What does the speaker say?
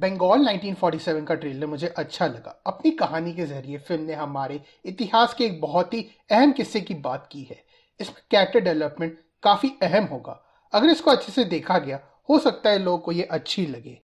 बंगाल 1947 का ट्रेलर मुझे अच्छा लगा अपनी कहानी के जरिए फिल्म ने हमारे इतिहास के एक बहुत ही अहम किस्से की बात की है इसमें कैरेक्टर डेवलपमेंट काफ़ी अहम होगा अगर इसको अच्छे से देखा गया हो सकता है लोगों को ये अच्छी लगे